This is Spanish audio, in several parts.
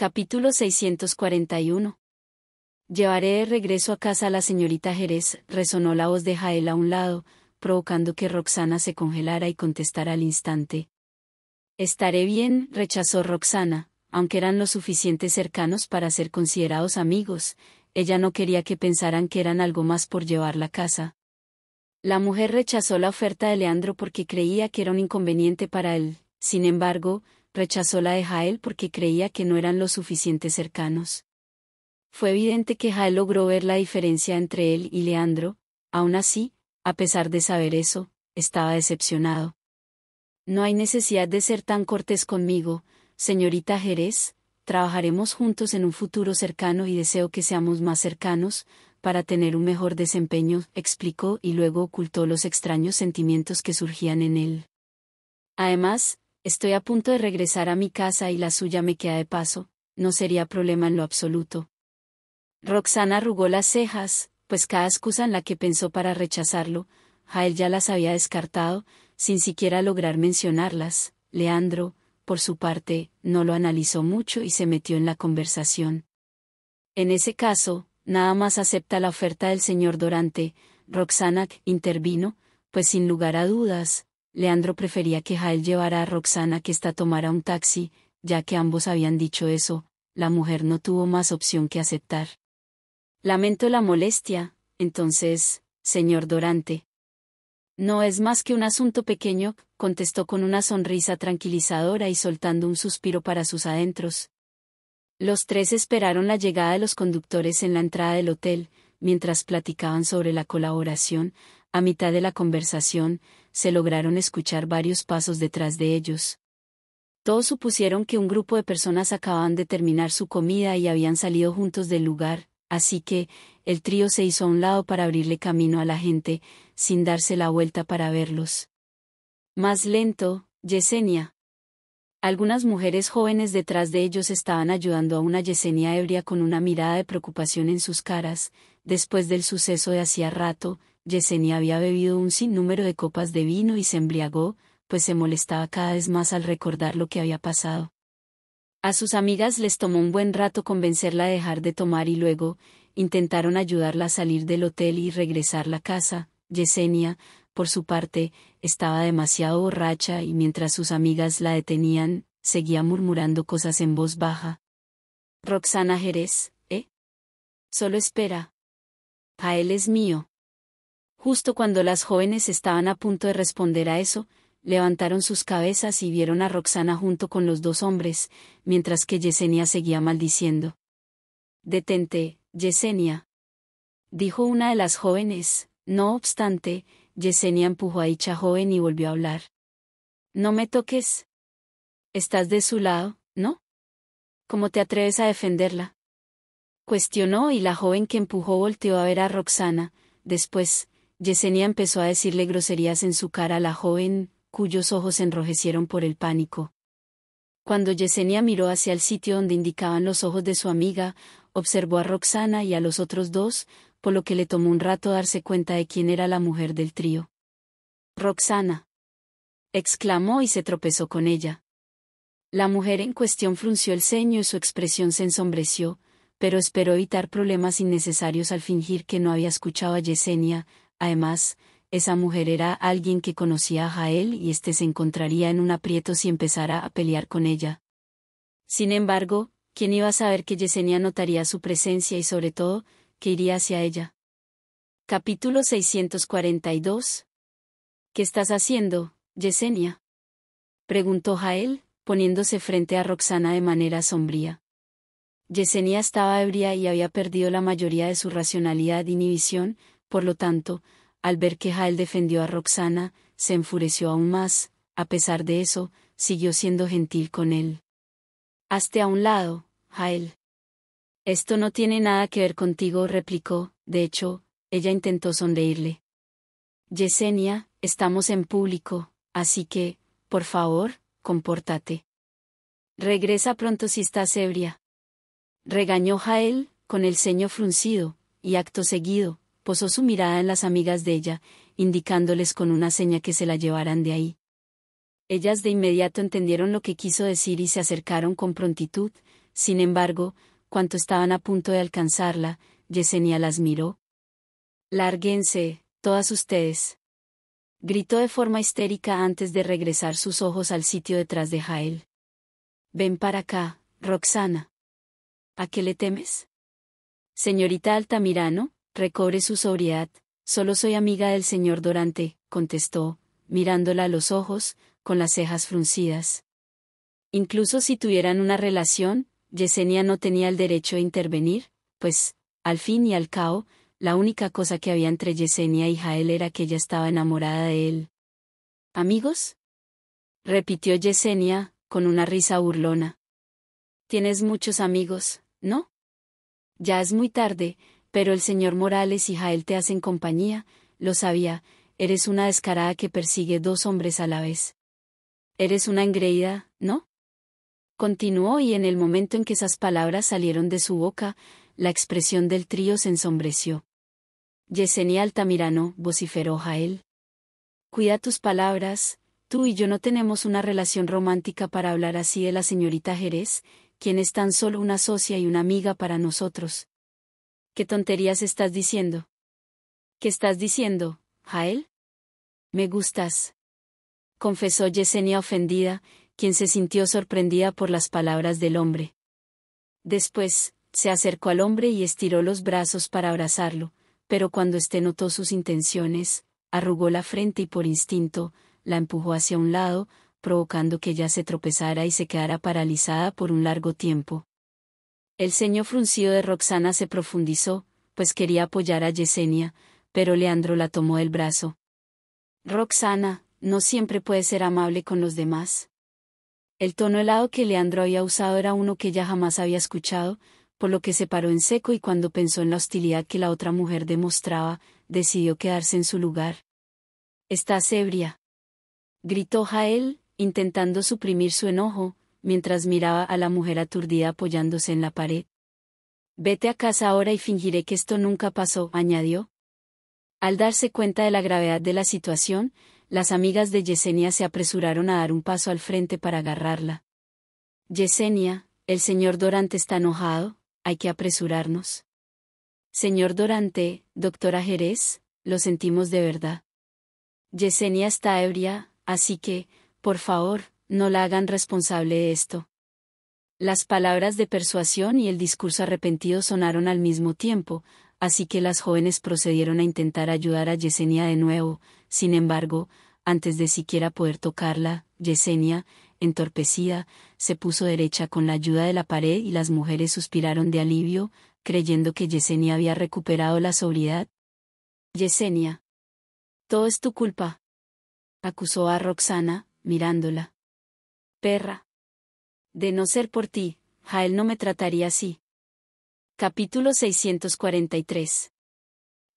Capítulo 641. Llevaré de regreso a casa a la señorita Jerez, resonó la voz de Jael a un lado, provocando que Roxana se congelara y contestara al instante. Estaré bien, rechazó Roxana, aunque eran lo suficiente cercanos para ser considerados amigos, ella no quería que pensaran que eran algo más por llevarla a casa. La mujer rechazó la oferta de Leandro porque creía que era un inconveniente para él, sin embargo, rechazó la de Jael porque creía que no eran lo suficiente cercanos. Fue evidente que Jael logró ver la diferencia entre él y Leandro, aun así, a pesar de saber eso, estaba decepcionado. No hay necesidad de ser tan cortés conmigo, señorita Jerez, trabajaremos juntos en un futuro cercano y deseo que seamos más cercanos, para tener un mejor desempeño, explicó y luego ocultó los extraños sentimientos que surgían en él. Además, estoy a punto de regresar a mi casa y la suya me queda de paso, no sería problema en lo absoluto. Roxana arrugó las cejas, pues cada excusa en la que pensó para rechazarlo, Jael ya las había descartado, sin siquiera lograr mencionarlas. Leandro, por su parte, no lo analizó mucho y se metió en la conversación. En ese caso, nada más acepta la oferta del señor Dorante, Roxana intervino, pues sin lugar a dudas, Leandro prefería que Jael llevara a Roxana que ésta tomara un taxi, ya que ambos habían dicho eso, la mujer no tuvo más opción que aceptar. Lamento la molestia, entonces, señor Dorante. No es más que un asunto pequeño, contestó con una sonrisa tranquilizadora y soltando un suspiro para sus adentros. Los tres esperaron la llegada de los conductores en la entrada del hotel, mientras platicaban sobre la colaboración, a mitad de la conversación, se lograron escuchar varios pasos detrás de ellos. Todos supusieron que un grupo de personas acababan de terminar su comida y habían salido juntos del lugar, así que, el trío se hizo a un lado para abrirle camino a la gente, sin darse la vuelta para verlos. Más lento, Yesenia. Algunas mujeres jóvenes detrás de ellos estaban ayudando a una Yesenia ebria con una mirada de preocupación en sus caras, después del suceso de hacía rato, Yesenia había bebido un sinnúmero de copas de vino y se embriagó, pues se molestaba cada vez más al recordar lo que había pasado. A sus amigas les tomó un buen rato convencerla a dejar de tomar y luego, intentaron ayudarla a salir del hotel y regresar a casa. Yesenia, por su parte, estaba demasiado borracha y mientras sus amigas la detenían, seguía murmurando cosas en voz baja. Roxana Jerez, ¿eh? Solo espera. A él es mío. Justo cuando las jóvenes estaban a punto de responder a eso, levantaron sus cabezas y vieron a Roxana junto con los dos hombres, mientras que Yesenia seguía maldiciendo. Detente, Yesenia. Dijo una de las jóvenes, no obstante, Yesenia empujó a dicha joven y volvió a hablar. No me toques. Estás de su lado, ¿no? ¿Cómo te atreves a defenderla? Cuestionó y la joven que empujó volteó a ver a Roxana, después, Yesenia empezó a decirle groserías en su cara a la joven, cuyos ojos se enrojecieron por el pánico. Cuando Yesenia miró hacia el sitio donde indicaban los ojos de su amiga, observó a Roxana y a los otros dos, por lo que le tomó un rato darse cuenta de quién era la mujer del trío. Roxana. exclamó y se tropezó con ella. La mujer en cuestión frunció el ceño y su expresión se ensombreció, pero esperó evitar problemas innecesarios al fingir que no había escuchado a Yesenia, Además, esa mujer era alguien que conocía a Jael y éste se encontraría en un aprieto si empezara a pelear con ella. Sin embargo, ¿quién iba a saber que Yesenia notaría su presencia y sobre todo, que iría hacia ella? Capítulo 642 ¿Qué estás haciendo, Yesenia? preguntó Jael, poniéndose frente a Roxana de manera sombría. Yesenia estaba ebria y había perdido la mayoría de su racionalidad y inhibición, por lo tanto, al ver que Jael defendió a Roxana, se enfureció aún más, a pesar de eso, siguió siendo gentil con él. Hazte a un lado, Jael. Esto no tiene nada que ver contigo, replicó, de hecho, ella intentó sonreírle. Yesenia, estamos en público, así que, por favor, compórtate. Regresa pronto si estás ebria. Regañó Jael, con el ceño fruncido, y acto seguido, posó su mirada en las amigas de ella, indicándoles con una seña que se la llevaran de ahí. Ellas de inmediato entendieron lo que quiso decir y se acercaron con prontitud, sin embargo, cuanto estaban a punto de alcanzarla, Yesenia las miró. Lárguense, todas ustedes. Gritó de forma histérica antes de regresar sus ojos al sitio detrás de Jael. Ven para acá, Roxana. ¿A qué le temes? Señorita Altamirano, recobre su sobriedad, solo soy amiga del señor Dorante, contestó, mirándola a los ojos, con las cejas fruncidas. Incluso si tuvieran una relación, Yesenia no tenía el derecho a intervenir, pues, al fin y al cabo, la única cosa que había entre Yesenia y Jael era que ella estaba enamorada de él. ¿Amigos? repitió Yesenia, con una risa burlona. Tienes muchos amigos, ¿no? Ya es muy tarde, pero el señor Morales y Jael te hacen compañía, lo sabía, eres una descarada que persigue dos hombres a la vez. Eres una engreída, ¿no? Continuó y en el momento en que esas palabras salieron de su boca, la expresión del trío se ensombreció. Yesenia Altamirano, vociferó Jael. Cuida tus palabras, tú y yo no tenemos una relación romántica para hablar así de la señorita Jerez, quien es tan solo una socia y una amiga para nosotros, ¿Qué tonterías estás diciendo? ¿Qué estás diciendo, Jael? Me gustas. Confesó Yesenia ofendida, quien se sintió sorprendida por las palabras del hombre. Después, se acercó al hombre y estiró los brazos para abrazarlo, pero cuando éste notó sus intenciones, arrugó la frente y por instinto, la empujó hacia un lado, provocando que ella se tropezara y se quedara paralizada por un largo tiempo. El ceño fruncido de Roxana se profundizó, pues quería apoyar a Yesenia, pero Leandro la tomó del brazo. Roxana, no siempre puede ser amable con los demás. El tono helado que Leandro había usado era uno que ella jamás había escuchado, por lo que se paró en seco y cuando pensó en la hostilidad que la otra mujer demostraba, decidió quedarse en su lugar. Estás ebria. Gritó Jael, intentando suprimir su enojo, mientras miraba a la mujer aturdida apoyándose en la pared. Vete a casa ahora y fingiré que esto nunca pasó, añadió. Al darse cuenta de la gravedad de la situación, las amigas de Yesenia se apresuraron a dar un paso al frente para agarrarla. Yesenia, el señor Dorante está enojado, hay que apresurarnos. Señor Dorante, doctora Jerez, lo sentimos de verdad. Yesenia está ebria, así que, por favor, no la hagan responsable de esto. Las palabras de persuasión y el discurso arrepentido sonaron al mismo tiempo, así que las jóvenes procedieron a intentar ayudar a Yesenia de nuevo, sin embargo, antes de siquiera poder tocarla, Yesenia, entorpecida, se puso derecha con la ayuda de la pared y las mujeres suspiraron de alivio, creyendo que Yesenia había recuperado la sobriedad. Yesenia. Todo es tu culpa. Acusó a Roxana, mirándola perra. De no ser por ti, Jael no me trataría así. Capítulo 643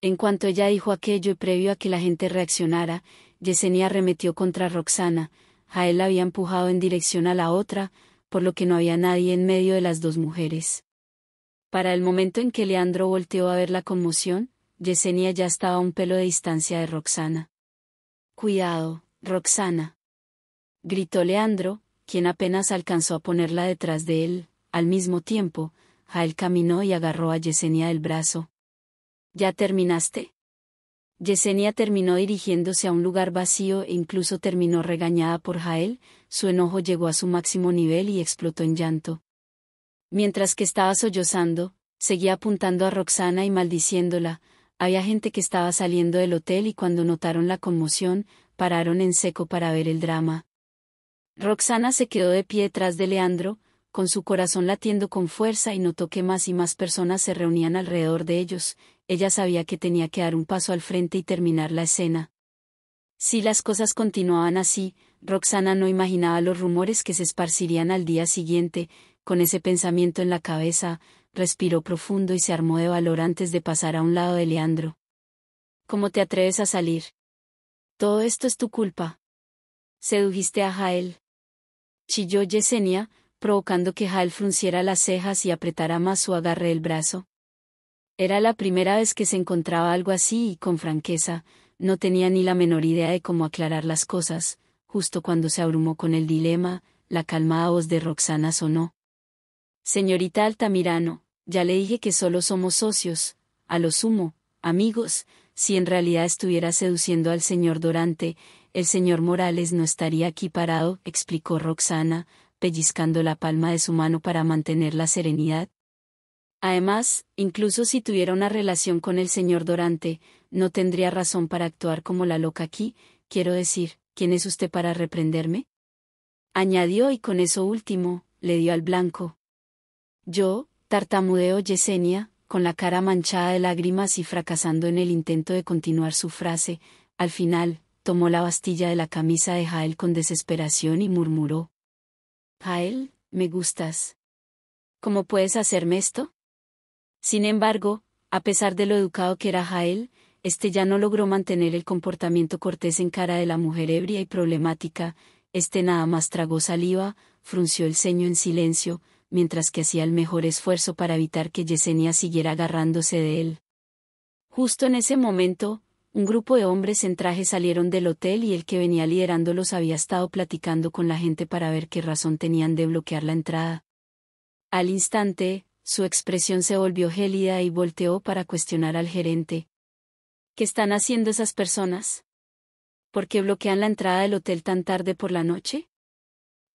En cuanto ella dijo aquello y previo a que la gente reaccionara, Yesenia arremetió contra Roxana, Jael la había empujado en dirección a la otra, por lo que no había nadie en medio de las dos mujeres. Para el momento en que Leandro volteó a ver la conmoción, Yesenia ya estaba a un pelo de distancia de Roxana. Cuidado, Roxana. Gritó Leandro, quien apenas alcanzó a ponerla detrás de él. Al mismo tiempo, Jael caminó y agarró a Yesenia del brazo. ¿Ya terminaste? Yesenia terminó dirigiéndose a un lugar vacío e incluso terminó regañada por Jael, su enojo llegó a su máximo nivel y explotó en llanto. Mientras que estaba sollozando, seguía apuntando a Roxana y maldiciéndola, había gente que estaba saliendo del hotel y cuando notaron la conmoción, pararon en seco para ver el drama. Roxana se quedó de pie detrás de Leandro, con su corazón latiendo con fuerza y notó que más y más personas se reunían alrededor de ellos, ella sabía que tenía que dar un paso al frente y terminar la escena. Si las cosas continuaban así, Roxana no imaginaba los rumores que se esparcirían al día siguiente, con ese pensamiento en la cabeza, respiró profundo y se armó de valor antes de pasar a un lado de Leandro. ¿Cómo te atreves a salir? Todo esto es tu culpa. Sedujiste a Jael chilló Yesenia, provocando que Hal frunciera las cejas y apretara más su agarre del brazo. Era la primera vez que se encontraba algo así y con franqueza, no tenía ni la menor idea de cómo aclarar las cosas, justo cuando se abrumó con el dilema, la calmada voz de Roxana sonó. Señorita Altamirano, ya le dije que solo somos socios, a lo sumo, amigos, si en realidad estuviera seduciendo al señor Dorante, el señor Morales no estaría aquí parado, explicó Roxana, pellizcando la palma de su mano para mantener la serenidad. Además, incluso si tuviera una relación con el señor Dorante, no tendría razón para actuar como la loca aquí, quiero decir, ¿quién es usted para reprenderme? Añadió y con eso último, le dio al blanco. Yo, tartamudeo Yesenia, con la cara manchada de lágrimas y fracasando en el intento de continuar su frase, al final, tomó la bastilla de la camisa de Jael con desesperación y murmuró. Jael, me gustas. ¿Cómo puedes hacerme esto? Sin embargo, a pesar de lo educado que era Jael, este ya no logró mantener el comportamiento cortés en cara de la mujer ebria y problemática, este nada más tragó saliva, frunció el ceño en silencio, mientras que hacía el mejor esfuerzo para evitar que Yesenia siguiera agarrándose de él. Justo en ese momento, un grupo de hombres en traje salieron del hotel y el que venía liderándolos había estado platicando con la gente para ver qué razón tenían de bloquear la entrada. Al instante, su expresión se volvió gélida y volteó para cuestionar al gerente. ¿Qué están haciendo esas personas? ¿Por qué bloquean la entrada del hotel tan tarde por la noche?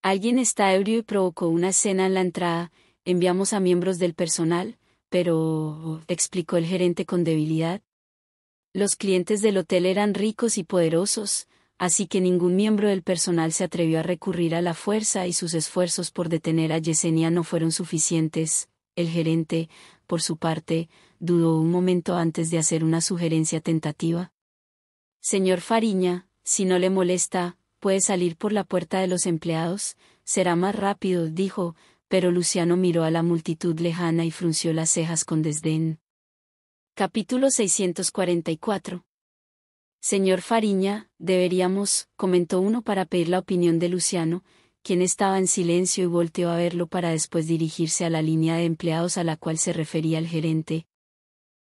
Alguien está ebrio y provocó una escena en la entrada, enviamos a miembros del personal, pero, explicó el gerente con debilidad, los clientes del hotel eran ricos y poderosos, así que ningún miembro del personal se atrevió a recurrir a la fuerza y sus esfuerzos por detener a Yesenia no fueron suficientes. El gerente, por su parte, dudó un momento antes de hacer una sugerencia tentativa. Señor Fariña, si no le molesta, puede salir por la puerta de los empleados, será más rápido, dijo, pero Luciano miró a la multitud lejana y frunció las cejas con desdén. Capítulo 644. Señor Fariña, deberíamos, comentó uno para pedir la opinión de Luciano, quien estaba en silencio y volteó a verlo para después dirigirse a la línea de empleados a la cual se refería el gerente.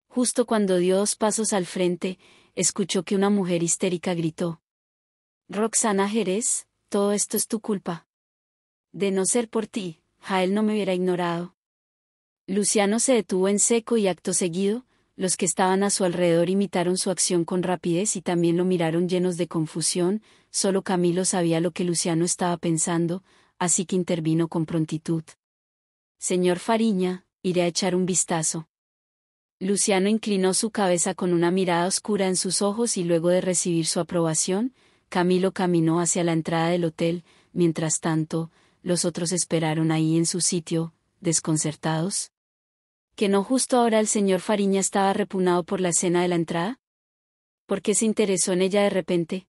Justo cuando dio dos pasos al frente, escuchó que una mujer histérica gritó. Roxana Jerez, todo esto es tu culpa. De no ser por ti, Jael no me hubiera ignorado. Luciano se detuvo en seco y acto seguido, los que estaban a su alrededor imitaron su acción con rapidez y también lo miraron llenos de confusión, solo Camilo sabía lo que Luciano estaba pensando, así que intervino con prontitud. Señor Fariña, iré a echar un vistazo. Luciano inclinó su cabeza con una mirada oscura en sus ojos y luego de recibir su aprobación, Camilo caminó hacia la entrada del hotel, mientras tanto, los otros esperaron ahí en su sitio, desconcertados. ¿Que no justo ahora el señor Fariña estaba repugnado por la escena de la entrada? ¿Por qué se interesó en ella de repente?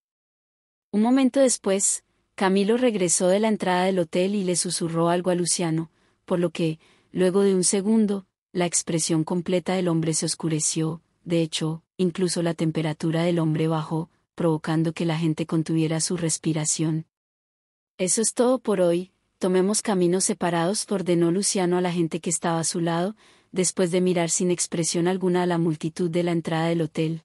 Un momento después, Camilo regresó de la entrada del hotel y le susurró algo a Luciano, por lo que, luego de un segundo, la expresión completa del hombre se oscureció, de hecho, incluso la temperatura del hombre bajó, provocando que la gente contuviera su respiración. Eso es todo por hoy, tomemos caminos separados, ordenó Luciano a la gente que estaba a su lado, después de mirar sin expresión alguna a la multitud de la entrada del hotel.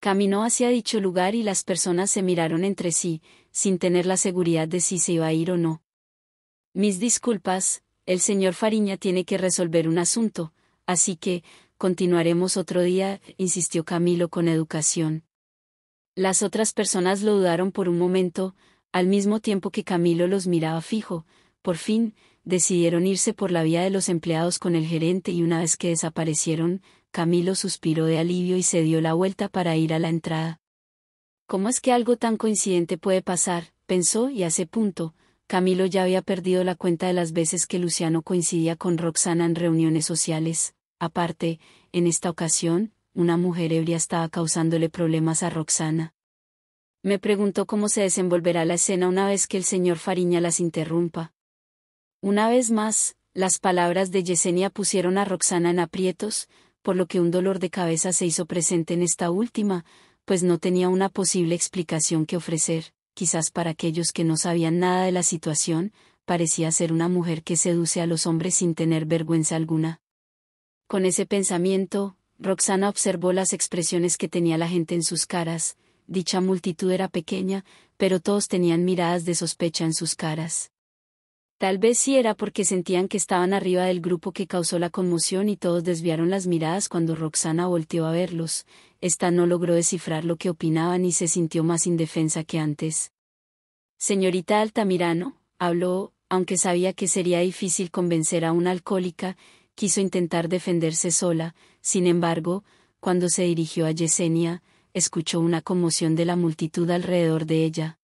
Caminó hacia dicho lugar y las personas se miraron entre sí, sin tener la seguridad de si se iba a ir o no. Mis disculpas, el señor Fariña tiene que resolver un asunto, así que, continuaremos otro día, insistió Camilo con educación. Las otras personas lo dudaron por un momento, al mismo tiempo que Camilo los miraba fijo, por fin, decidieron irse por la vía de los empleados con el gerente y una vez que desaparecieron, Camilo suspiró de alivio y se dio la vuelta para ir a la entrada. ¿Cómo es que algo tan coincidente puede pasar? pensó y a ese punto, Camilo ya había perdido la cuenta de las veces que Luciano coincidía con Roxana en reuniones sociales. Aparte, en esta ocasión, una mujer ebria estaba causándole problemas a Roxana. Me preguntó cómo se desenvolverá la escena una vez que el señor Fariña las interrumpa. Una vez más, las palabras de Yesenia pusieron a Roxana en aprietos, por lo que un dolor de cabeza se hizo presente en esta última, pues no tenía una posible explicación que ofrecer, quizás para aquellos que no sabían nada de la situación, parecía ser una mujer que seduce a los hombres sin tener vergüenza alguna. Con ese pensamiento, Roxana observó las expresiones que tenía la gente en sus caras, dicha multitud era pequeña, pero todos tenían miradas de sospecha en sus caras. Tal vez sí era porque sentían que estaban arriba del grupo que causó la conmoción y todos desviaron las miradas cuando Roxana volteó a verlos. Esta no logró descifrar lo que opinaban y se sintió más indefensa que antes. Señorita Altamirano, habló, aunque sabía que sería difícil convencer a una alcohólica, quiso intentar defenderse sola, sin embargo, cuando se dirigió a Yesenia, escuchó una conmoción de la multitud alrededor de ella.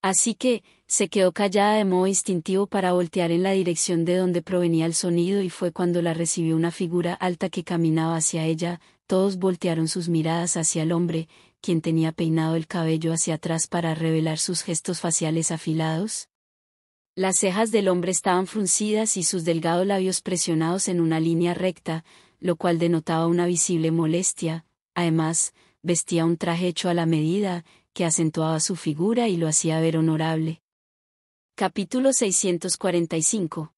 Así que, se quedó callada de modo instintivo para voltear en la dirección de donde provenía el sonido y fue cuando la recibió una figura alta que caminaba hacia ella, todos voltearon sus miradas hacia el hombre, quien tenía peinado el cabello hacia atrás para revelar sus gestos faciales afilados. Las cejas del hombre estaban fruncidas y sus delgados labios presionados en una línea recta, lo cual denotaba una visible molestia, además, vestía un traje hecho a la medida, que acentuaba su figura y lo hacía ver honorable. Capítulo 645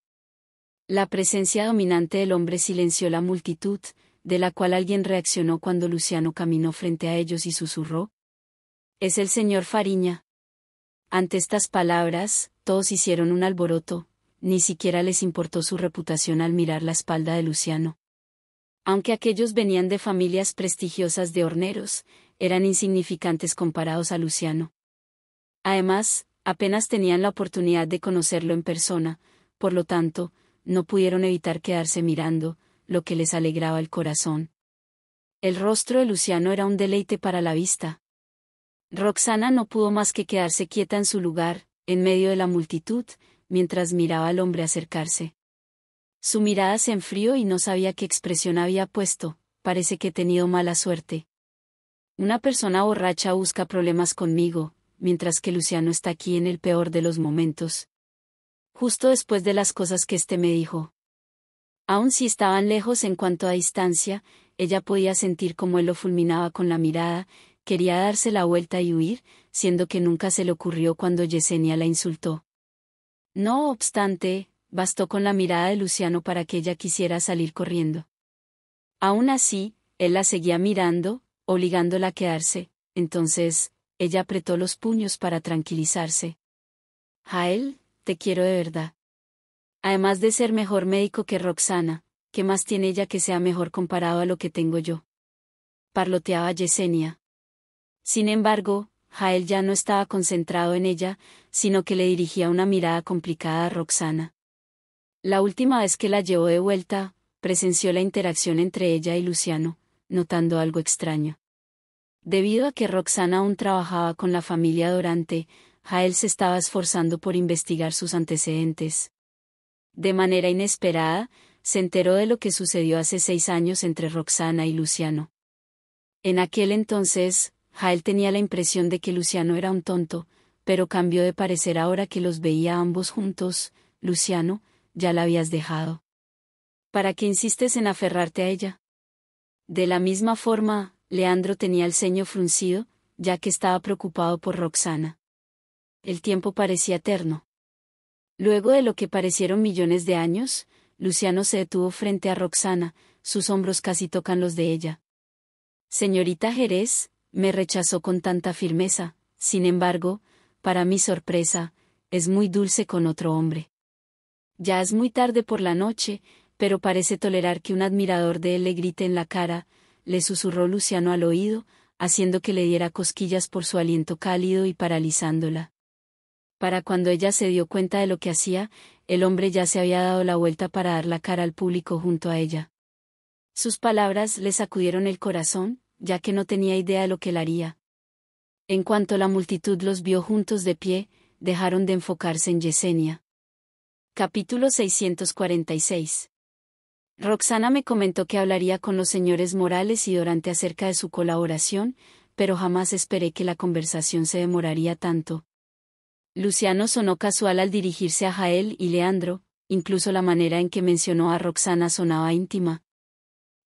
La presencia dominante del hombre silenció la multitud, de la cual alguien reaccionó cuando Luciano caminó frente a ellos y susurró. Es el señor Fariña. Ante estas palabras, todos hicieron un alboroto, ni siquiera les importó su reputación al mirar la espalda de Luciano. Aunque aquellos venían de familias prestigiosas de horneros, eran insignificantes comparados a Luciano. Además, apenas tenían la oportunidad de conocerlo en persona, por lo tanto, no pudieron evitar quedarse mirando, lo que les alegraba el corazón. El rostro de Luciano era un deleite para la vista. Roxana no pudo más que quedarse quieta en su lugar, en medio de la multitud, mientras miraba al hombre acercarse. Su mirada se enfrió y no sabía qué expresión había puesto, parece que he tenido mala suerte. Una persona borracha busca problemas conmigo, mientras que Luciano está aquí en el peor de los momentos. Justo después de las cosas que éste me dijo. Aun si estaban lejos en cuanto a distancia, ella podía sentir cómo él lo fulminaba con la mirada, quería darse la vuelta y huir, siendo que nunca se le ocurrió cuando Yesenia la insultó. No obstante, bastó con la mirada de Luciano para que ella quisiera salir corriendo. Aún así, él la seguía mirando, obligándola a quedarse, entonces, ella apretó los puños para tranquilizarse. Jael, te quiero de verdad. Además de ser mejor médico que Roxana, ¿qué más tiene ella que sea mejor comparado a lo que tengo yo? Parloteaba Yesenia. Sin embargo, Jael ya no estaba concentrado en ella, sino que le dirigía una mirada complicada a Roxana. La última vez que la llevó de vuelta, presenció la interacción entre ella y Luciano, notando algo extraño. Debido a que Roxana aún trabajaba con la familia Dorante, Jael se estaba esforzando por investigar sus antecedentes. De manera inesperada, se enteró de lo que sucedió hace seis años entre Roxana y Luciano. En aquel entonces, Jael tenía la impresión de que Luciano era un tonto, pero cambió de parecer ahora que los veía ambos juntos, Luciano, ya la habías dejado. ¿Para qué insistes en aferrarte a ella? De la misma forma, Leandro tenía el ceño fruncido, ya que estaba preocupado por Roxana. El tiempo parecía eterno. Luego de lo que parecieron millones de años, Luciano se detuvo frente a Roxana, sus hombros casi tocan los de ella. Señorita Jerez, me rechazó con tanta firmeza, sin embargo, para mi sorpresa, es muy dulce con otro hombre. Ya es muy tarde por la noche, pero parece tolerar que un admirador de él le grite en la cara, le susurró Luciano al oído, haciendo que le diera cosquillas por su aliento cálido y paralizándola. Para cuando ella se dio cuenta de lo que hacía, el hombre ya se había dado la vuelta para dar la cara al público junto a ella. Sus palabras le sacudieron el corazón, ya que no tenía idea de lo que él haría. En cuanto la multitud los vio juntos de pie, dejaron de enfocarse en Yesenia. Capítulo 646 Roxana me comentó que hablaría con los señores Morales y Dorante acerca de su colaboración, pero jamás esperé que la conversación se demoraría tanto. Luciano sonó casual al dirigirse a Jael y Leandro, incluso la manera en que mencionó a Roxana sonaba íntima.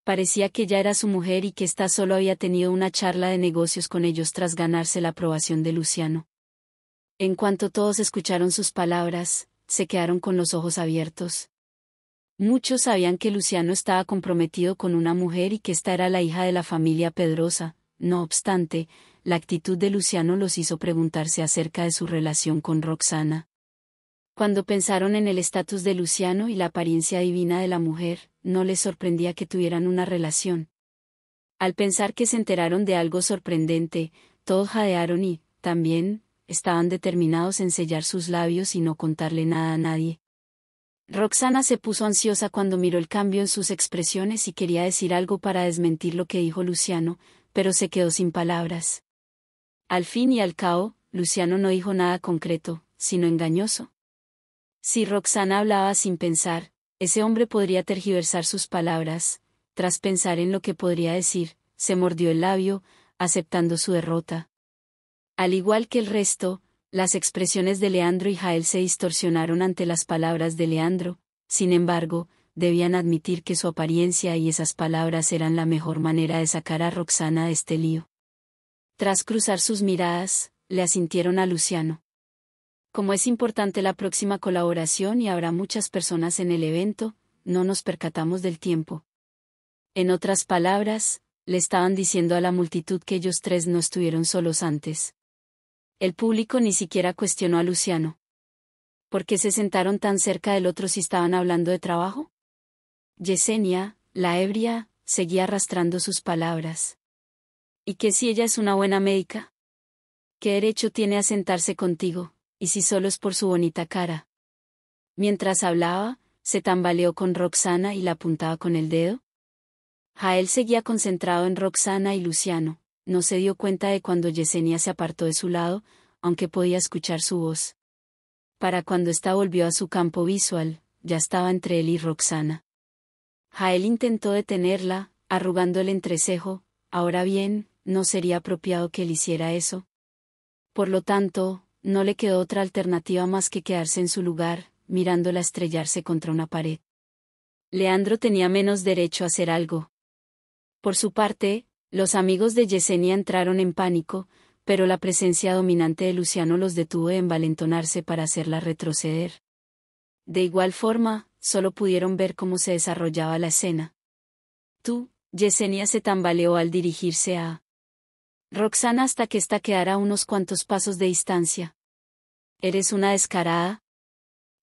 Parecía que ya era su mujer y que ésta solo había tenido una charla de negocios con ellos tras ganarse la aprobación de Luciano. En cuanto todos escucharon sus palabras, se quedaron con los ojos abiertos. Muchos sabían que Luciano estaba comprometido con una mujer y que esta era la hija de la familia Pedrosa, no obstante, la actitud de Luciano los hizo preguntarse acerca de su relación con Roxana. Cuando pensaron en el estatus de Luciano y la apariencia divina de la mujer, no les sorprendía que tuvieran una relación. Al pensar que se enteraron de algo sorprendente, todos jadearon y, también, estaban determinados en sellar sus labios y no contarle nada a nadie. Roxana se puso ansiosa cuando miró el cambio en sus expresiones y quería decir algo para desmentir lo que dijo Luciano, pero se quedó sin palabras. Al fin y al cabo, Luciano no dijo nada concreto, sino engañoso. Si Roxana hablaba sin pensar, ese hombre podría tergiversar sus palabras, tras pensar en lo que podría decir, se mordió el labio, aceptando su derrota. Al igual que el resto, las expresiones de Leandro y Jael se distorsionaron ante las palabras de Leandro, sin embargo, debían admitir que su apariencia y esas palabras eran la mejor manera de sacar a Roxana de este lío. Tras cruzar sus miradas, le asintieron a Luciano. Como es importante la próxima colaboración y habrá muchas personas en el evento, no nos percatamos del tiempo. En otras palabras, le estaban diciendo a la multitud que ellos tres no estuvieron solos antes. El público ni siquiera cuestionó a Luciano. ¿Por qué se sentaron tan cerca del otro si estaban hablando de trabajo? Yesenia, la ebria, seguía arrastrando sus palabras. ¿Y qué si ella es una buena médica? ¿Qué derecho tiene a sentarse contigo, y si solo es por su bonita cara? Mientras hablaba, se tambaleó con Roxana y la apuntaba con el dedo. Jael seguía concentrado en Roxana y Luciano, no se dio cuenta de cuando Yesenia se apartó de su lado, aunque podía escuchar su voz. Para cuando ésta volvió a su campo visual, ya estaba entre él y Roxana. Jael intentó detenerla, arrugando el entrecejo, ahora bien, no sería apropiado que él hiciera eso. Por lo tanto, no le quedó otra alternativa más que quedarse en su lugar, mirándola estrellarse contra una pared. Leandro tenía menos derecho a hacer algo. Por su parte, los amigos de Yesenia entraron en pánico, pero la presencia dominante de Luciano los detuvo en envalentonarse para hacerla retroceder. De igual forma, solo pudieron ver cómo se desarrollaba la escena. Tú, Yesenia se tambaleó al dirigirse a Roxana hasta que esta quedara a unos cuantos pasos de distancia. Eres una descarada.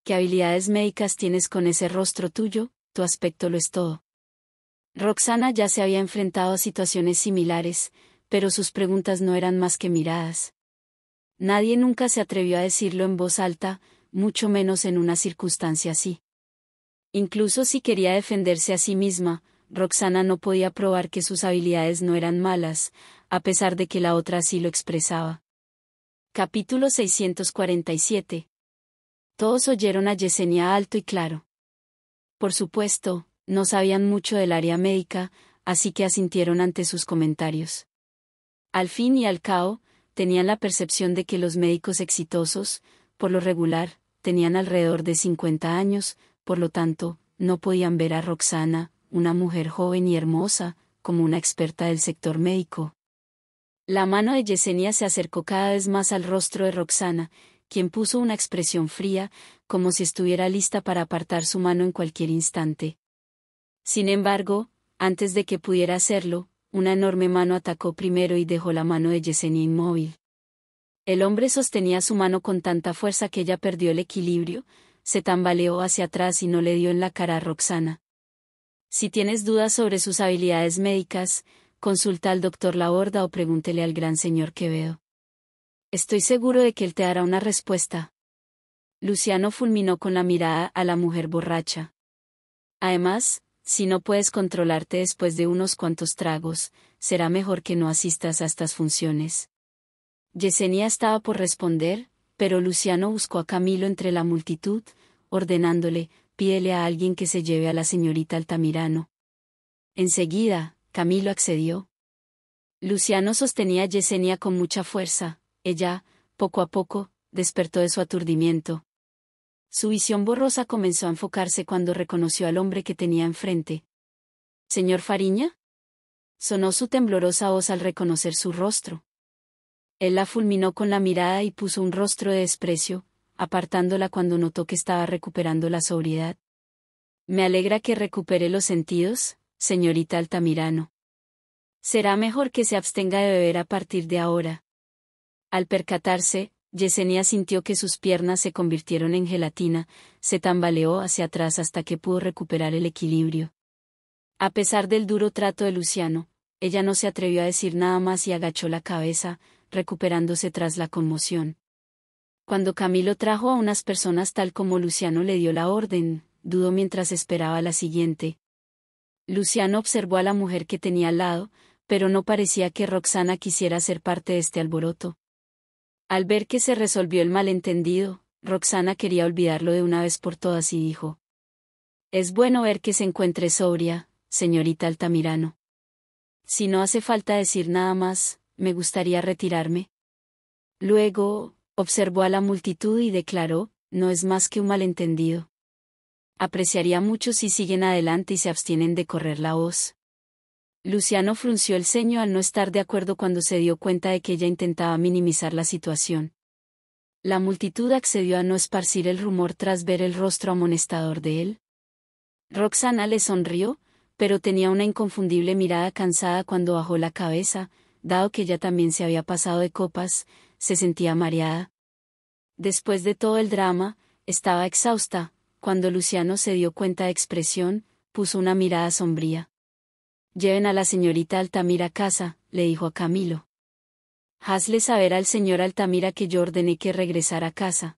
¿Qué habilidades médicas tienes con ese rostro tuyo? Tu aspecto lo es todo. Roxana ya se había enfrentado a situaciones similares, pero sus preguntas no eran más que miradas. Nadie nunca se atrevió a decirlo en voz alta, mucho menos en una circunstancia así. Incluso si quería defenderse a sí misma, Roxana no podía probar que sus habilidades no eran malas, a pesar de que la otra sí lo expresaba. Capítulo 647. Todos oyeron a Yesenia alto y claro. Por supuesto, no sabían mucho del área médica, así que asintieron ante sus comentarios. Al fin y al cabo, tenían la percepción de que los médicos exitosos, por lo regular, tenían alrededor de 50 años, por lo tanto, no podían ver a Roxana, una mujer joven y hermosa, como una experta del sector médico. La mano de Yesenia se acercó cada vez más al rostro de Roxana, quien puso una expresión fría, como si estuviera lista para apartar su mano en cualquier instante, sin embargo, antes de que pudiera hacerlo, una enorme mano atacó primero y dejó la mano de Yesenia inmóvil. El hombre sostenía su mano con tanta fuerza que ella perdió el equilibrio, se tambaleó hacia atrás y no le dio en la cara a Roxana. Si tienes dudas sobre sus habilidades médicas, consulta al doctor Laborda o pregúntele al gran señor Quevedo. Estoy seguro de que él te dará una respuesta. Luciano fulminó con la mirada a la mujer borracha. Además, si no puedes controlarte después de unos cuantos tragos, será mejor que no asistas a estas funciones. Yesenia estaba por responder, pero Luciano buscó a Camilo entre la multitud, ordenándole, pídele a alguien que se lleve a la señorita Altamirano. Enseguida, Camilo accedió. Luciano sostenía a Yesenia con mucha fuerza, ella, poco a poco, despertó de su aturdimiento. Su visión borrosa comenzó a enfocarse cuando reconoció al hombre que tenía enfrente. Señor Fariña? Sonó su temblorosa voz al reconocer su rostro. Él la fulminó con la mirada y puso un rostro de desprecio, apartándola cuando notó que estaba recuperando la sobriedad. Me alegra que recupere los sentidos, señorita Altamirano. Será mejor que se abstenga de beber a partir de ahora. Al percatarse, Yesenia sintió que sus piernas se convirtieron en gelatina, se tambaleó hacia atrás hasta que pudo recuperar el equilibrio. A pesar del duro trato de Luciano, ella no se atrevió a decir nada más y agachó la cabeza, recuperándose tras la conmoción. Cuando Camilo trajo a unas personas tal como Luciano le dio la orden, dudó mientras esperaba la siguiente. Luciano observó a la mujer que tenía al lado, pero no parecía que Roxana quisiera ser parte de este alboroto. Al ver que se resolvió el malentendido, Roxana quería olvidarlo de una vez por todas y dijo, Es bueno ver que se encuentre sobria, señorita Altamirano. Si no hace falta decir nada más, me gustaría retirarme. Luego, observó a la multitud y declaró, no es más que un malentendido. Apreciaría mucho si siguen adelante y se abstienen de correr la voz. Luciano frunció el ceño al no estar de acuerdo cuando se dio cuenta de que ella intentaba minimizar la situación. La multitud accedió a no esparcir el rumor tras ver el rostro amonestador de él. Roxana le sonrió, pero tenía una inconfundible mirada cansada cuando bajó la cabeza, dado que ella también se había pasado de copas, se sentía mareada. Después de todo el drama, estaba exhausta, cuando Luciano se dio cuenta de expresión, puso una mirada sombría. Lleven a la señorita Altamira a casa, le dijo a Camilo. Hazle saber al señor Altamira que yo ordené que regresara a casa.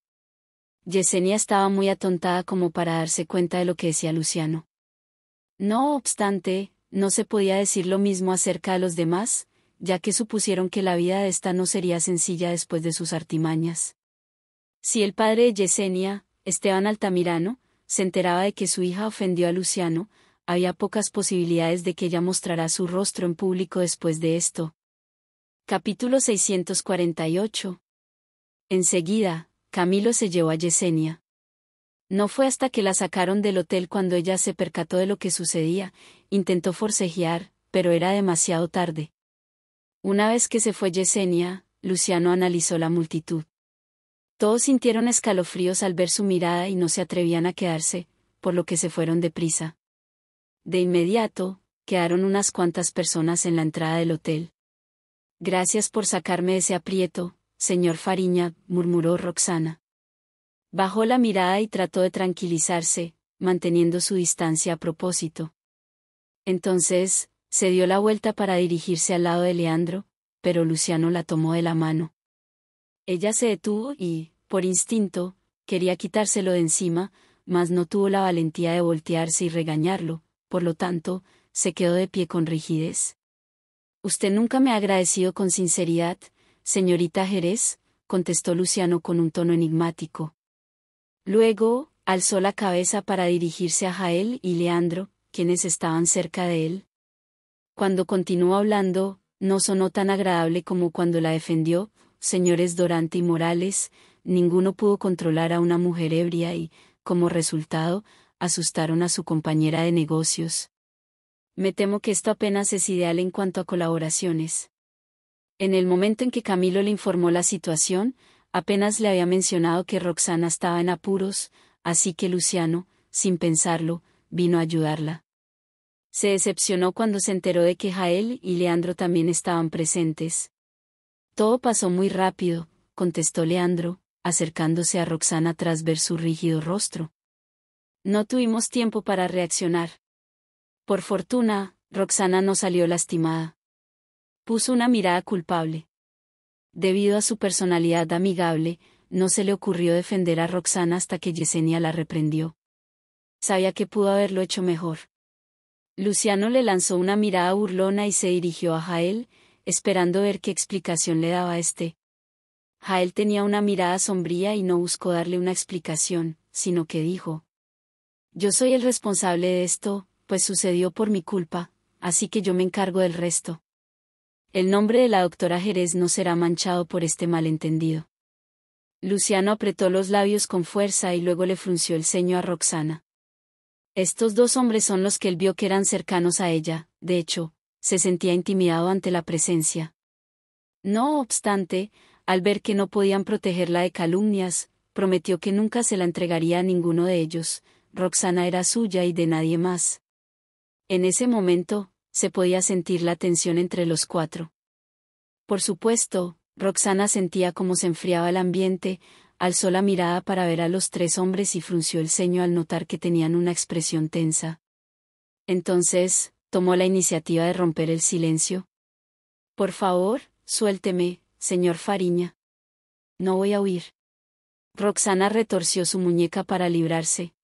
Yesenia estaba muy atontada como para darse cuenta de lo que decía Luciano. No obstante, no se podía decir lo mismo acerca de los demás, ya que supusieron que la vida de esta no sería sencilla después de sus artimañas. Si el padre de Yesenia, Esteban Altamirano, se enteraba de que su hija ofendió a Luciano, había pocas posibilidades de que ella mostrara su rostro en público después de esto. Capítulo 648 Enseguida, Camilo se llevó a Yesenia. No fue hasta que la sacaron del hotel cuando ella se percató de lo que sucedía, intentó forcejear, pero era demasiado tarde. Una vez que se fue Yesenia, Luciano analizó la multitud. Todos sintieron escalofríos al ver su mirada y no se atrevían a quedarse, por lo que se fueron deprisa. De inmediato, quedaron unas cuantas personas en la entrada del hotel. Gracias por sacarme ese aprieto, señor Fariña, murmuró Roxana. Bajó la mirada y trató de tranquilizarse, manteniendo su distancia a propósito. Entonces, se dio la vuelta para dirigirse al lado de Leandro, pero Luciano la tomó de la mano. Ella se detuvo y, por instinto, quería quitárselo de encima, mas no tuvo la valentía de voltearse y regañarlo, por lo tanto, se quedó de pie con rigidez. Usted nunca me ha agradecido con sinceridad, señorita Jerez, contestó Luciano con un tono enigmático. Luego, alzó la cabeza para dirigirse a Jael y Leandro, quienes estaban cerca de él. Cuando continuó hablando, no sonó tan agradable como cuando la defendió, señores Dorante y Morales, ninguno pudo controlar a una mujer ebria y, como resultado, asustaron a su compañera de negocios. Me temo que esto apenas es ideal en cuanto a colaboraciones. En el momento en que Camilo le informó la situación, apenas le había mencionado que Roxana estaba en apuros, así que Luciano, sin pensarlo, vino a ayudarla. Se decepcionó cuando se enteró de que Jael y Leandro también estaban presentes. Todo pasó muy rápido, contestó Leandro, acercándose a Roxana tras ver su rígido rostro. No tuvimos tiempo para reaccionar. Por fortuna, Roxana no salió lastimada. Puso una mirada culpable. Debido a su personalidad amigable, no se le ocurrió defender a Roxana hasta que Yesenia la reprendió. Sabía que pudo haberlo hecho mejor. Luciano le lanzó una mirada burlona y se dirigió a Jael, esperando ver qué explicación le daba a este. Jael tenía una mirada sombría y no buscó darle una explicación, sino que dijo, yo soy el responsable de esto, pues sucedió por mi culpa, así que yo me encargo del resto. El nombre de la doctora Jerez no será manchado por este malentendido. Luciano apretó los labios con fuerza y luego le frunció el ceño a Roxana. Estos dos hombres son los que él vio que eran cercanos a ella, de hecho, se sentía intimidado ante la presencia. No obstante, al ver que no podían protegerla de calumnias, prometió que nunca se la entregaría a ninguno de ellos, Roxana era suya y de nadie más. En ese momento, se podía sentir la tensión entre los cuatro. Por supuesto, Roxana sentía cómo se enfriaba el ambiente, alzó la mirada para ver a los tres hombres y frunció el ceño al notar que tenían una expresión tensa. Entonces, tomó la iniciativa de romper el silencio. Por favor, suélteme, señor Fariña. No voy a huir. Roxana retorció su muñeca para librarse.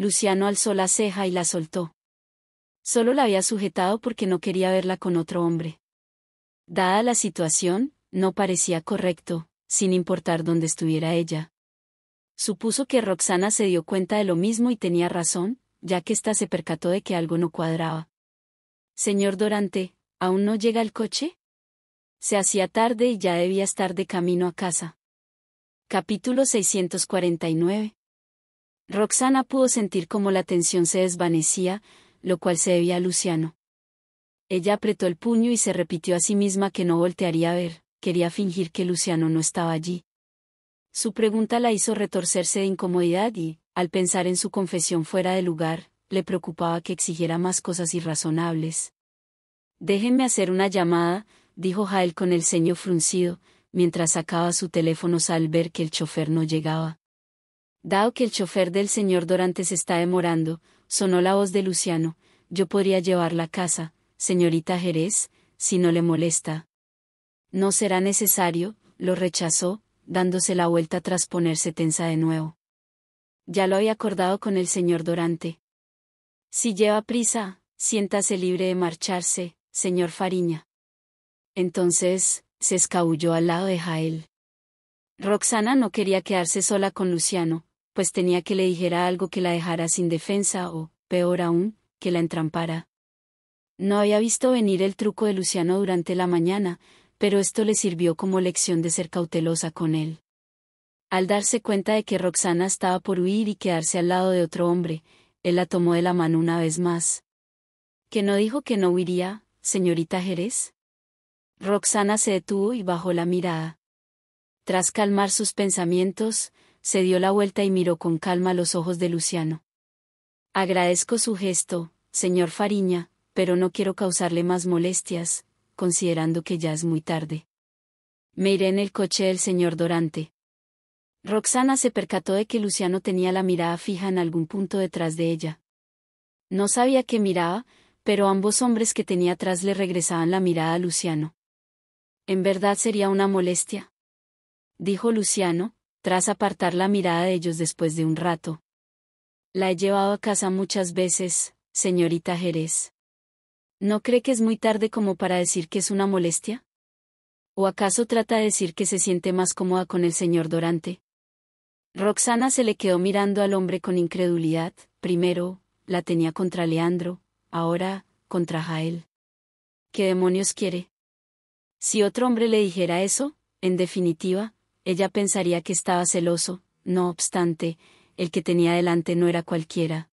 Luciano alzó la ceja y la soltó. Solo la había sujetado porque no quería verla con otro hombre. Dada la situación, no parecía correcto, sin importar dónde estuviera ella. Supuso que Roxana se dio cuenta de lo mismo y tenía razón, ya que ésta se percató de que algo no cuadraba. Señor Dorante, ¿aún no llega el coche? Se hacía tarde y ya debía estar de camino a casa. Capítulo 649 Roxana pudo sentir cómo la tensión se desvanecía, lo cual se debía a Luciano. Ella apretó el puño y se repitió a sí misma que no voltearía a ver, quería fingir que Luciano no estaba allí. Su pregunta la hizo retorcerse de incomodidad y, al pensar en su confesión fuera de lugar, le preocupaba que exigiera más cosas irrazonables. Déjenme hacer una llamada, dijo Jael con el ceño fruncido, mientras sacaba su teléfono al ver que el chofer no llegaba. Dado que el chofer del señor Dorantes está demorando, sonó la voz de Luciano, yo podría llevarla a casa, señorita Jerez, si no le molesta. No será necesario, lo rechazó, dándose la vuelta tras ponerse tensa de nuevo. Ya lo había acordado con el señor Dorante. Si lleva prisa, siéntase libre de marcharse, señor Fariña. Entonces, se escabulló al lado de Jael. Roxana no quería quedarse sola con Luciano, pues tenía que le dijera algo que la dejara sin defensa o, peor aún, que la entrampara. No había visto venir el truco de Luciano durante la mañana, pero esto le sirvió como lección de ser cautelosa con él. Al darse cuenta de que Roxana estaba por huir y quedarse al lado de otro hombre, él la tomó de la mano una vez más. ¿Que no dijo que no huiría, señorita Jerez? Roxana se detuvo y bajó la mirada. Tras calmar sus pensamientos, se dio la vuelta y miró con calma los ojos de Luciano. Agradezco su gesto, señor Fariña, pero no quiero causarle más molestias, considerando que ya es muy tarde. Me iré en el coche del señor Dorante. Roxana se percató de que Luciano tenía la mirada fija en algún punto detrás de ella. No sabía qué miraba, pero ambos hombres que tenía atrás le regresaban la mirada a Luciano. ¿En verdad sería una molestia? Dijo Luciano, tras apartar la mirada de ellos después de un rato. La he llevado a casa muchas veces, señorita Jerez. ¿No cree que es muy tarde como para decir que es una molestia? ¿O acaso trata de decir que se siente más cómoda con el señor Dorante? Roxana se le quedó mirando al hombre con incredulidad, primero, la tenía contra Leandro, ahora, contra Jael. ¿Qué demonios quiere? Si otro hombre le dijera eso, en definitiva, ella pensaría que estaba celoso, no obstante, el que tenía delante no era cualquiera.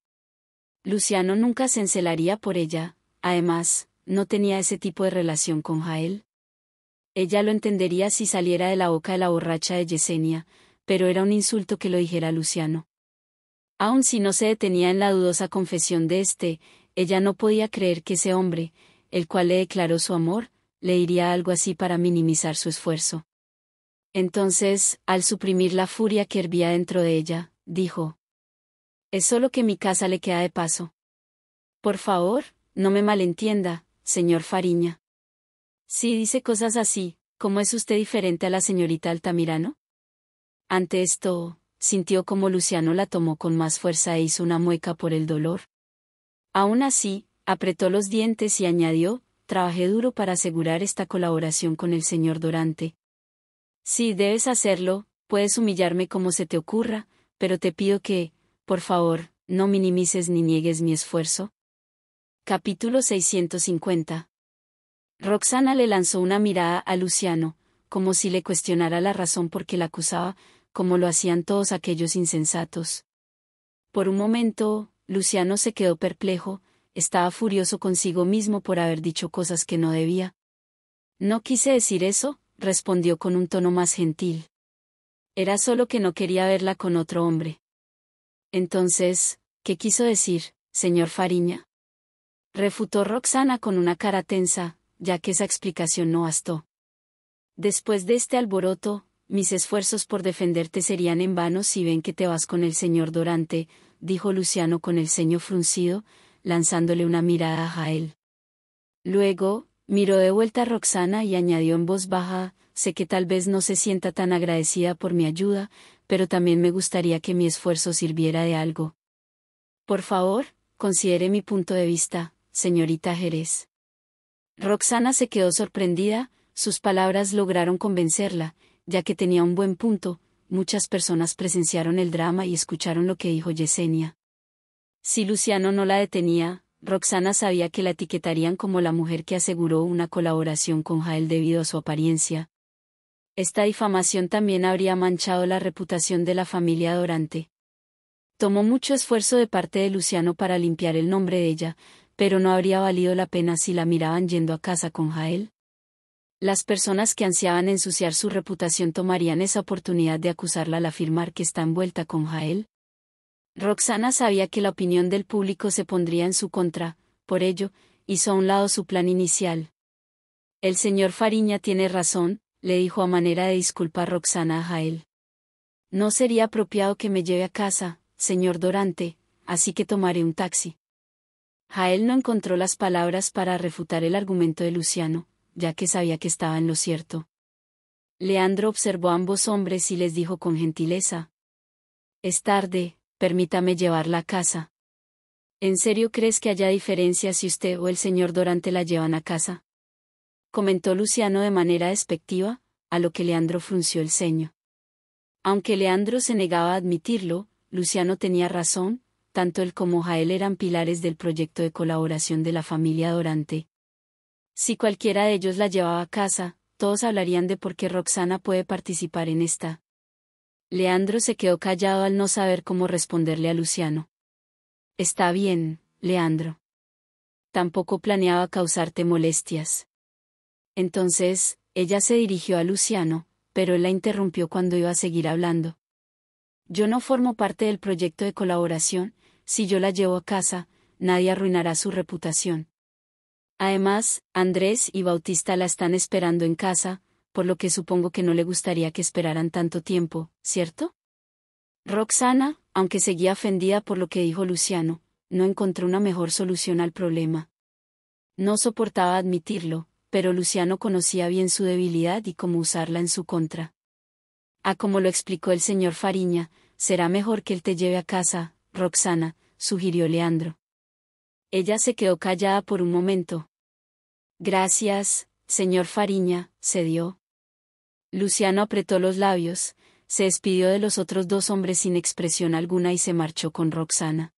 Luciano nunca se encelaría por ella, además, no tenía ese tipo de relación con Jael. Ella lo entendería si saliera de la boca de la borracha de Yesenia, pero era un insulto que lo dijera Luciano. Aun si no se detenía en la dudosa confesión de éste, ella no podía creer que ese hombre, el cual le declaró su amor, le diría algo así para minimizar su esfuerzo. Entonces, al suprimir la furia que hervía dentro de ella, dijo, Es solo que mi casa le queda de paso. Por favor, no me malentienda, señor Fariña. Si dice cosas así, ¿cómo es usted diferente a la señorita Altamirano? Ante esto, sintió como Luciano la tomó con más fuerza e hizo una mueca por el dolor. Aún así, apretó los dientes y añadió, trabajé duro para asegurar esta colaboración con el señor Dorante, si debes hacerlo, puedes humillarme como se te ocurra, pero te pido que, por favor, no minimices ni niegues mi esfuerzo. Capítulo 650. Roxana le lanzó una mirada a Luciano, como si le cuestionara la razón por qué la acusaba, como lo hacían todos aquellos insensatos. Por un momento, Luciano se quedó perplejo, estaba furioso consigo mismo por haber dicho cosas que no debía. No quise decir eso, respondió con un tono más gentil. Era solo que no quería verla con otro hombre. Entonces, ¿qué quiso decir, señor Fariña? Refutó Roxana con una cara tensa, ya que esa explicación no bastó. Después de este alboroto, mis esfuerzos por defenderte serían en vano si ven que te vas con el señor Dorante, dijo Luciano con el ceño fruncido, lanzándole una mirada a Jael. Luego, Miró de vuelta a Roxana y añadió en voz baja, sé que tal vez no se sienta tan agradecida por mi ayuda, pero también me gustaría que mi esfuerzo sirviera de algo. Por favor, considere mi punto de vista, señorita Jerez. Roxana se quedó sorprendida, sus palabras lograron convencerla, ya que tenía un buen punto, muchas personas presenciaron el drama y escucharon lo que dijo Yesenia. Si Luciano no la detenía, Roxana sabía que la etiquetarían como la mujer que aseguró una colaboración con Jael debido a su apariencia. Esta difamación también habría manchado la reputación de la familia Dorante. Tomó mucho esfuerzo de parte de Luciano para limpiar el nombre de ella, pero no habría valido la pena si la miraban yendo a casa con Jael. Las personas que ansiaban ensuciar su reputación tomarían esa oportunidad de acusarla al afirmar que está envuelta con Jael. Roxana sabía que la opinión del público se pondría en su contra, por ello, hizo a un lado su plan inicial. El señor Fariña tiene razón, le dijo a manera de disculpar Roxana a Jael. No sería apropiado que me lleve a casa, señor Dorante, así que tomaré un taxi. Jael no encontró las palabras para refutar el argumento de Luciano, ya que sabía que estaba en lo cierto. Leandro observó a ambos hombres y les dijo con gentileza. Es tarde, permítame llevarla a casa. ¿En serio crees que haya diferencia si usted o el señor Dorante la llevan a casa? comentó Luciano de manera despectiva, a lo que Leandro frunció el ceño. Aunque Leandro se negaba a admitirlo, Luciano tenía razón, tanto él como Jael eran pilares del proyecto de colaboración de la familia Dorante. Si cualquiera de ellos la llevaba a casa, todos hablarían de por qué Roxana puede participar en esta Leandro se quedó callado al no saber cómo responderle a Luciano. Está bien, Leandro. Tampoco planeaba causarte molestias. Entonces, ella se dirigió a Luciano, pero él la interrumpió cuando iba a seguir hablando. Yo no formo parte del proyecto de colaboración, si yo la llevo a casa, nadie arruinará su reputación. Además, Andrés y Bautista la están esperando en casa, por lo que supongo que no le gustaría que esperaran tanto tiempo, ¿cierto? Roxana, aunque seguía ofendida por lo que dijo Luciano, no encontró una mejor solución al problema. No soportaba admitirlo, pero Luciano conocía bien su debilidad y cómo usarla en su contra. A ah, como lo explicó el señor Fariña, será mejor que él te lleve a casa, Roxana, sugirió Leandro. Ella se quedó callada por un momento. Gracias, señor Fariña, cedió, Luciano apretó los labios, se despidió de los otros dos hombres sin expresión alguna y se marchó con Roxana.